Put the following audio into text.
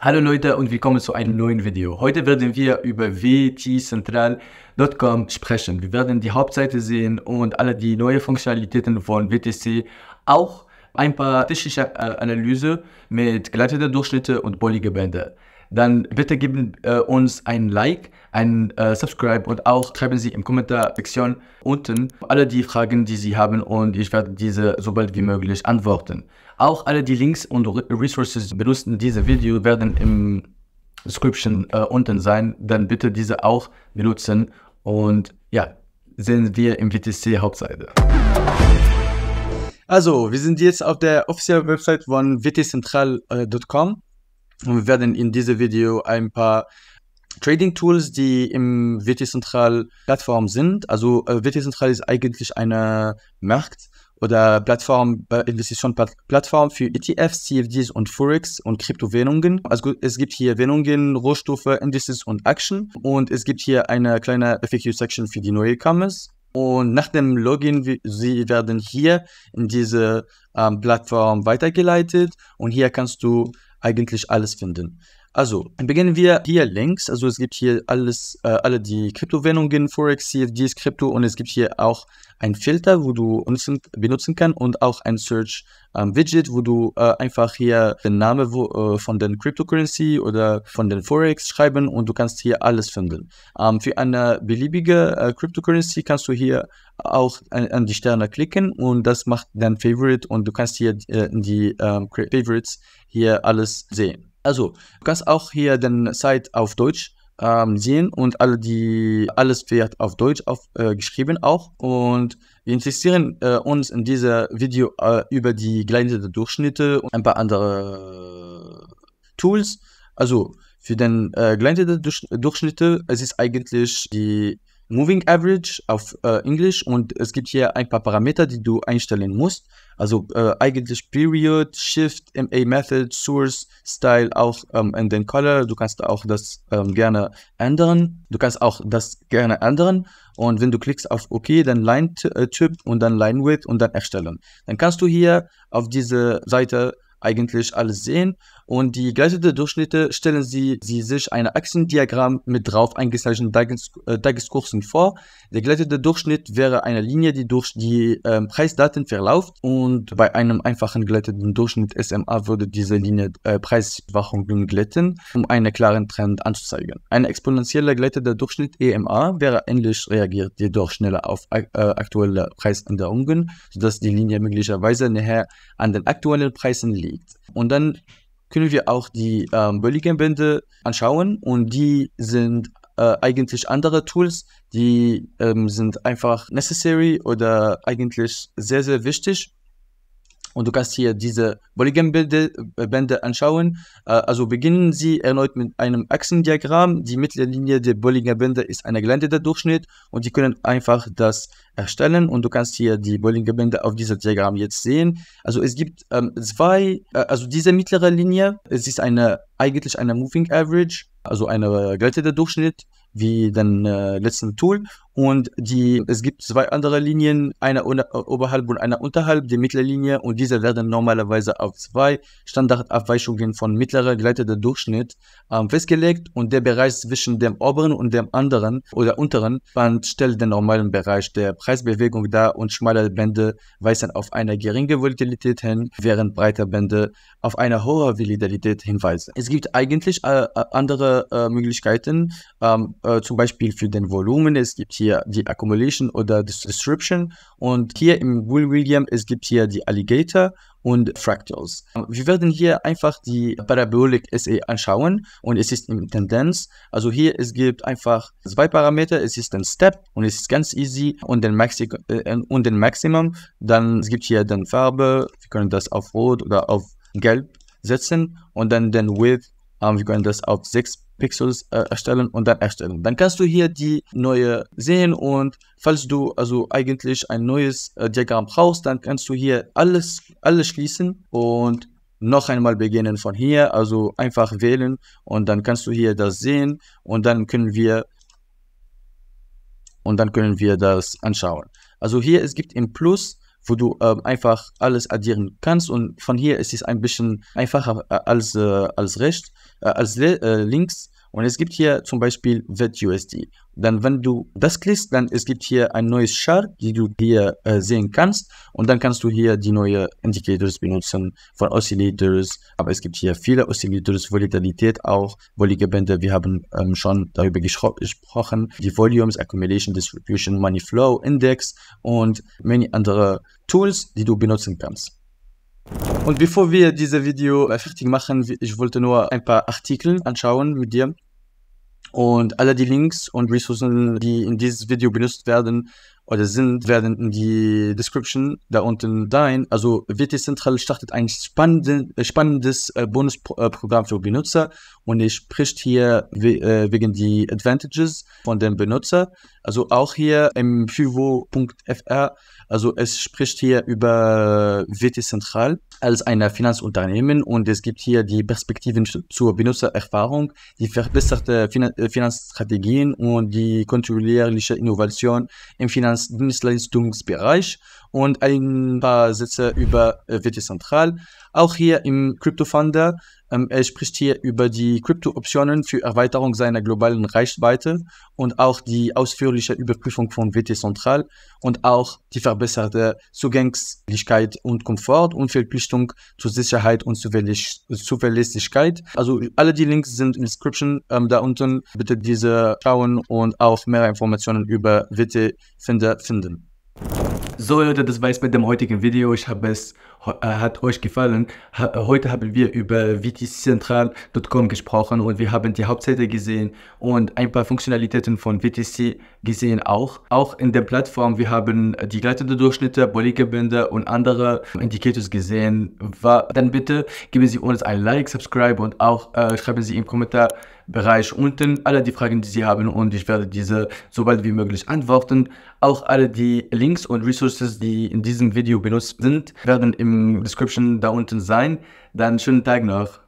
Hallo Leute und willkommen zu einem neuen Video. Heute werden wir über wtcentral.com sprechen. Wir werden die Hauptseite sehen und alle die neuen Funktionalitäten von WTC, auch ein paar technische äh, Analyse mit geleiteten Durchschnitte und bollige Bänder. Dann bitte geben äh, uns ein Like, ein äh, Subscribe und auch schreiben Sie im kommentar Kommentarsektion unten alle die Fragen, die Sie haben und ich werde diese so bald wie möglich antworten. Auch alle die Links und Resources benutzten diese Video werden im Description äh, unten sein. Dann bitte diese auch benutzen. Und ja, sehen wir im WTC Hauptseite. Also, wir sind jetzt auf der offiziellen Website von wtcentral.com äh, und wir werden in diesem Video ein paar Trading Tools, die im WT Central Plattform sind. Also äh, WT Central ist eigentlich eine Markt, oder Plattform, Investitionsplattform für ETFs, CFDs und Forex und Kryptowährungen. Also es gibt hier Währungen, Rohstoffe, Indices und Action. Und es gibt hier eine kleine FAQ-Section für die Neukommers. Und nach dem Login, sie werden hier in diese ähm, Plattform weitergeleitet und hier kannst du eigentlich alles finden. Also, beginnen wir hier links. Also es gibt hier alles, äh, alle die Kryptowährungen, Forex, CFDs, Krypto und es gibt hier auch ein Filter, wo du nutzen, benutzen kannst und auch ein Search ähm, Widget, wo du äh, einfach hier den Namen wo, äh, von den Cryptocurrency oder von den Forex schreiben und du kannst hier alles finden. Ähm, für eine beliebige äh, Cryptocurrency kannst du hier auch an, an, die Sterne klicken und das macht dein Favorite und du kannst hier in äh, die ähm, Favorites hier alles sehen. Also, du kannst auch hier den Site auf Deutsch ähm, sehen und alle die, alles wird auf Deutsch auf, äh, geschrieben auch. Und wir interessieren äh, uns in diesem Video äh, über die geleiteten Durchschnitte und ein paar andere äh, Tools. Also, für den äh, geleiteten Durchschnitte, es ist eigentlich die Moving Average auf äh, Englisch und es gibt hier ein paar Parameter, die du einstellen musst. Also äh, eigentlich Period, Shift, MA Method, Source, Style auch ähm, in den Color. Du kannst auch das ähm, gerne ändern. Du kannst auch das gerne ändern. Und wenn du klickst auf OK, dann Line-Typ äh, und dann Line-Width und dann erstellen. Dann kannst du hier auf diese Seite eigentlich alles sehen. Und die geleiteten Durchschnitte stellen sie, sie sich ein Achsendiagramm mit drauf eingezeichneten Tages, äh, Tageskursen vor. Der geleitete Durchschnitt wäre eine Linie, die durch die äh, Preisdaten verläuft. Und bei einem einfachen geleiteten Durchschnitt SMA würde diese Linie äh, Preisschwankungen glätten, um einen klaren Trend anzuzeigen. Ein exponentieller geleiteter Durchschnitt EMA wäre ähnlich, reagiert jedoch schneller auf äh, aktuelle Preisänderungen, sodass die Linie möglicherweise näher an den aktuellen Preisen liegt liegt. Und dann können wir auch die ähm, Bölligenbände anschauen und die sind äh, eigentlich andere Tools, die ähm, sind einfach necessary oder eigentlich sehr, sehr wichtig, und du kannst hier diese Polygonbände äh, anschauen. Äh, also beginnen sie erneut mit einem Achsendiagramm. Die mittlere Linie der Bollinger-Bänder ist ein geländeter Durchschnitt und die können einfach das erstellen und du kannst hier die Bollinger-Bänder auf diesem Diagramm jetzt sehen. Also es gibt ähm, zwei, äh, also diese mittlere Linie, es ist eine eigentlich eine Moving Average, also eine äh, geländeter Durchschnitt wie den äh, letzten Tool und die, es gibt zwei andere Linien, eine äh, oberhalb und eine unterhalb, die Mittellinie. Und diese werden normalerweise auf zwei Standardabweichungen von mittlerer gleitender Durchschnitt ähm, festgelegt. Und der Bereich zwischen dem oberen und dem anderen oder unteren Band stellt den normalen Bereich der Preisbewegung dar und schmale Bände weisen auf eine geringe Volatilität hin, während breite Bände auf eine hohe Volatilität hinweisen. Es gibt eigentlich äh, äh andere äh, Möglichkeiten, ähm, äh, zum Beispiel für den Volumen. Es gibt hier hier die Accumulation oder Description und hier im Will William, es gibt hier die Alligator und Fractals. Wir werden hier einfach die Parabolik SE anschauen und es ist in Tendenz. Also hier, es gibt einfach zwei Parameter. Es ist ein Step und es ist ganz easy und den, Maxi äh, und den Maximum. Dann es gibt hier dann Farbe. Wir können das auf Rot oder auf Gelb setzen und dann den Width. Ähm, wir können das auf 6 Pixels äh, erstellen und dann erstellen. Dann kannst du hier die neue sehen und falls du also eigentlich ein neues äh, Diagramm brauchst, dann kannst du hier alles, alles schließen und noch einmal beginnen von hier, also einfach wählen und dann kannst du hier das sehen und dann können wir und dann können wir das anschauen. Also hier es gibt im Plus wo du äh, einfach alles addieren kannst. Und von hier ist es ein bisschen einfacher äh, als, äh, als rechts, äh, als äh, links. Und es gibt hier zum Beispiel WebUSD. Dann, wenn du das klickst, dann es gibt hier ein neues Chart, die du hier äh, sehen kannst. Und dann kannst du hier die neuen Indicators benutzen von Oscillators. Aber es gibt hier viele Oscillators, Volatilität auch, Bände. Wir haben ähm, schon darüber gesprochen. Die Volumes, Accumulation, Distribution, Money Flow, Index und many andere Tools, die du benutzen kannst. Und bevor wir dieses Video äh, fertig machen, ich wollte nur ein paar Artikel anschauen mit dir. Und alle die Links und Ressourcen, die in dieses Video benutzt werden, oder sind, werden in die Description da unten sein. Also WT Central startet ein spannende, äh, spannendes äh, Bonusprogramm äh, für Benutzer und ich spricht hier we äh, wegen die Advantages von dem Benutzer. Also auch hier im fivo.fr, also es spricht hier über WT Central als ein Finanzunternehmen und es gibt hier die Perspektiven zur Benutzererfahrung, die verbesserte fin Finanzstrategien und die kontinuierliche Innovation im Finanz Deutschlands Dienstleistungsbereich und ein paar Sätze über äh, WT Central. Auch hier im CryptoFunder ähm, er spricht hier über die Krypto-Optionen für Erweiterung seiner globalen Reichweite und auch die ausführliche Überprüfung von WT Central und auch die verbesserte Zugänglichkeit und Komfort und Verpflichtung zur Sicherheit und Zuverlässigkeit. Also alle die Links sind in der Description ähm, da unten. Bitte diese schauen und auch mehr Informationen über WT finden. So Leute, das war's mit dem heutigen Video. Ich habe es, äh, hat euch gefallen. Äh, heute haben wir über VTCentral.com gesprochen und wir haben die Hauptseite gesehen und ein paar Funktionalitäten von VTC gesehen auch. Auch in der Plattform, wir haben die gleitenden Durchschnitte, Bände und andere Indicators gesehen. dann bitte geben Sie uns ein Like, Subscribe und auch äh, schreiben Sie im Kommentarbereich unten alle die Fragen, die Sie haben und ich werde diese sobald wie möglich antworten. Auch alle die Links und Resources Resources, die in diesem Video benutzt sind, werden im Description da unten sein. Dann schönen Tag noch.